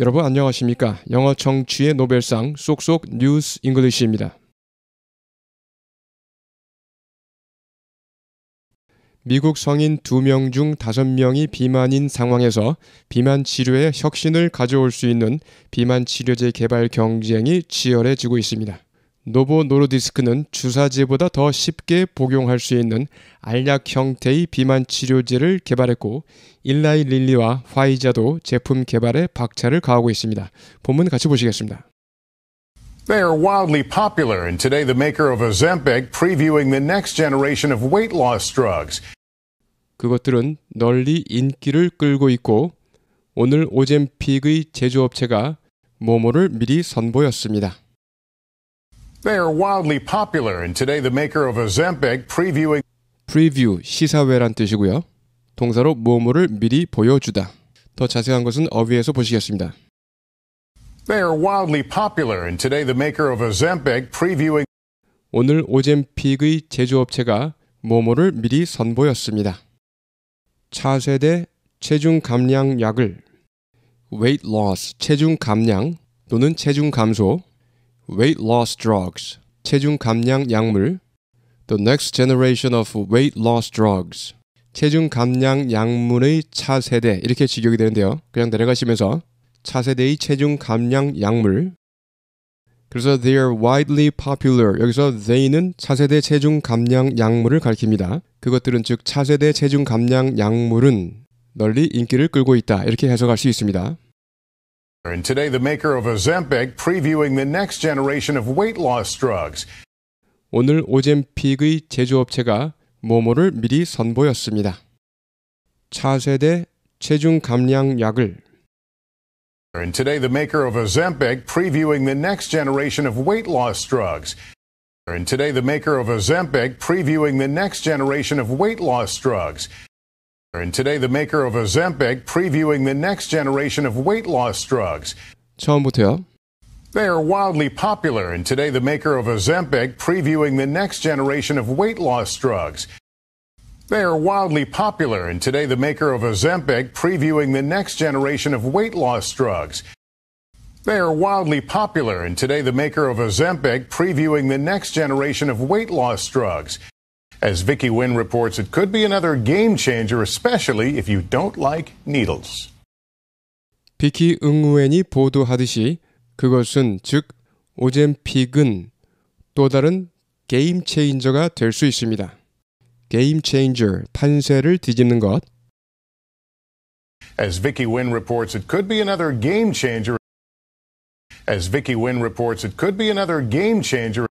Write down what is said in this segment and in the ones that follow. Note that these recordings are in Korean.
여러분 안녕하십니까? 영어 청취의 노벨상 쏙쏙 뉴스 잉글리시입니다. 미국 성인 2명 중 5명이 비만인 상황에서 비만 치료에 혁신을 가져올 수 있는 비만 치료제 개발 경쟁이 치열해지고 있습니다. 노보 노르디스크는 주사제보다 더 쉽게 복용할 수 있는 알약 형태의 비만 치료제를 개발했고 일라이 릴리와 화이자도 제품 개발에 박차를 가하고 있습니다. 본문 같이 보시겠습니다. They are wildly popular and today the maker of Ozempic previewing the next generation of weight loss drugs. 그것들은 널리 인기를 끌고 있고 오늘 오젠픽의 제조업체가 모모를 미리 선보였습니다. They are wildly popular, and today the maker of Ozempic previewing. preview 시사회란 뜻이고요. 동사로 뭐뭐를 미리 보여주다. 더 자세한 것은 어휘에서 보시겠습니다. They are wildly popular, and today the maker of Ozempic previewing. 오늘 오젠픽의 제조업체가 뭐뭐를 미리 선보였습니다. 차세대 체중 감량 약을 weight loss 체중 감량 또는 체중 감소 weight loss drugs, 체중 감량 약물, the next generation of weight loss drugs, 체중 감량 약물의 차세대 이렇게 직역이 되는데요. 그냥 내려가시면서 차세대의 체중 감량 약물. 그래서 they are widely popular. 여기서 they는 차세대 체중 감량 약물을 가리킵니다. 그것들은 즉 차세대 체중 감량 약물은 널리 인기를 끌고 있다. 이렇게 해석할 수 있습니다. And today, the maker of Ozempic previewing the next generation of weight loss drugs. 오늘 오젬픽의 제조업체가 모모를 미리 선보였습니다. 차세대 체중 감량 약을 And today, the maker of Ozempic previewing the next generation of weight loss drugs. And today, the maker of Ozempic previewing the next generation of weight loss drugs. And today, the maker of Ozempic previewing the next generation of weight loss drugs. 처음부터요. They are wildly popular, and today, the maker of Ozempic previewing the next generation of weight loss drugs. They are wildly popular, and today, the maker of Ozempic previewing the next generation of weight loss drugs. They are wildly popular, and today, the maker of Ozempic previewing the next generation of weight loss drugs. As Vicki Wynn reports, it could be another game changer, especially if you don't like needles. 비키 응우엔이 보도하듯이 그것은 즉 오젠픽은 또 다른 게임 체인저가 있습니다. 게임 체인저 판세를 뒤집는 것. As Vicky Wynn reports, it could be another game changer. As Vicky Wynn reports, it could be another game changer.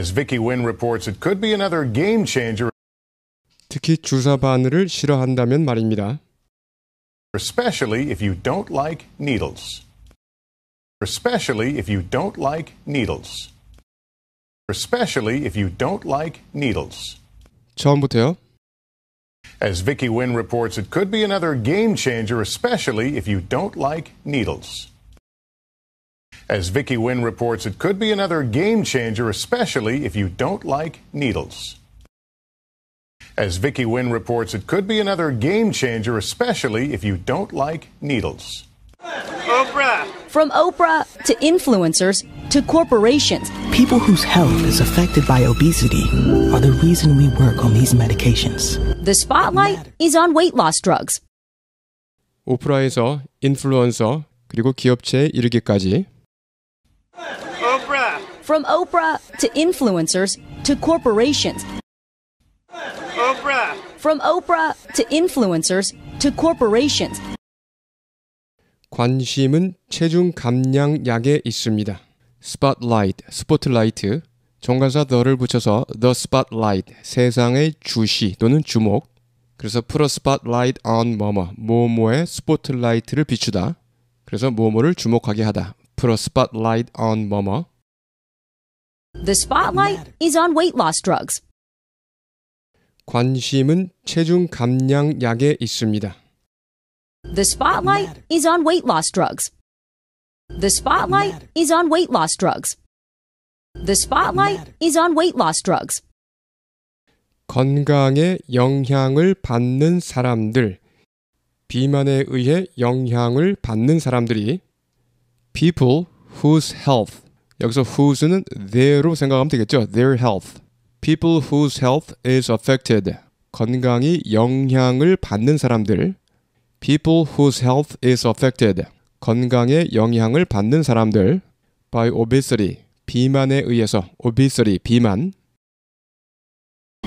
As Vicky Wynn reports, it could be another game changer. 특히 주사 바늘을 싫어한다면 말입니다. Especially if you don't like needles. Especially if you don't like needles. Especially if you don't like needles. 처음부터요? As Vicky Wynn reports, it could be another game changer, especially if you don't like needles. As Vicky Wynn reports, it could be another game changer, especially if you don't like needles. As Vicky Wynn reports, it could be another game changer, especially if you don't like needles. Oprah. From Oprah to influencers to corporations. People whose health is affected by obesity are the reason we work on these medications. The spotlight is on weight loss drugs. 오프라에서 인플루언서 그리고 기업체에 이르기까지 From Oprah to influencers to corporations. Oprah. From Oprah to influencers to corporations. 관심은 체중 감량 약에 있습니다. spotlight, 스포트라이트, 정관사 the를 붙여서 the spotlight, 세상의 주시 또는 주목. 그래서 put a spotlight on 뭐뭐, 뭐뭐의 스포트라이트를 비추다. 그래서 뭐뭐를 주목하게 하다. put a spotlight on 뭐뭐. The spotlight is on weight loss drugs. 관심은 체중 감량 약에 있습니다. The spotlight is on weight loss drugs. The spotlight is on weight loss drugs. The spotlight is on weight loss drugs. 건강에 영향을 받는 사람들, 비만에 의해 영향을 받는 사람들이 people whose health 여기서 whose는 their로 생각하면 되겠죠. Their health. People whose health is affected. 건강이 영향을 받는 사람들. People whose health is affected. 건강에 영향을 받는 사람들. By obesity. 비만에 의해서 obesity 비만.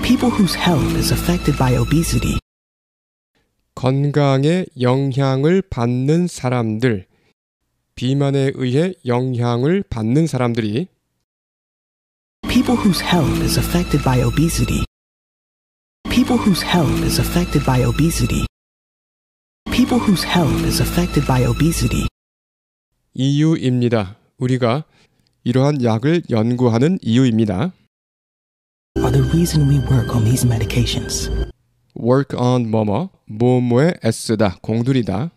People whose health is affected by obesity. 건강에 영향을 받는 사람들. 비만에 의해 영향을 받는 사람들이 People whose health is affected by obesity. People whose health is affected by obesity. People whose health is affected by obesity. 이유입니다. 우리가 이러한 약을 연구하는 이유입니다. Are the reason we work on these medications. work on 뭐뭐 뭐뭐에 애쓰다 공들이다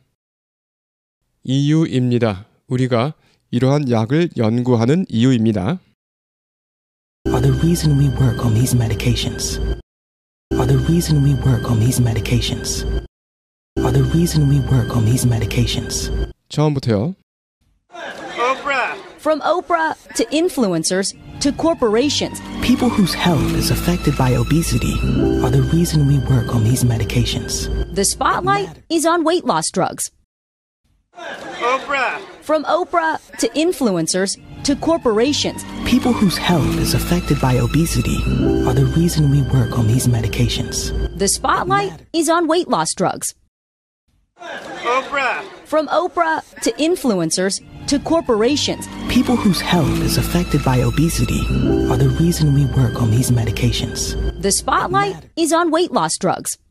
이유입니다. 우리가 이러한 약을 연구하는 이유입니다. Are the reason we work on these medications. Are the reason we work on these medications. Are the reason we work on these medications. 처음부터요. Oprah. From Oprah to influencers to corporations. People whose health is affected by obesity are the reason we work on these medications. The spotlight is on weight loss drugs. Oprah. From Oprah to influencers to corporations. People whose health is affected by obesity are the reason we work on these medications. The spotlight is on weight loss drugs. Oprah. From Oprah to influencers to corporations. People whose health is affected by obesity are the reason we work on these medications. The spotlight is on weight loss drugs.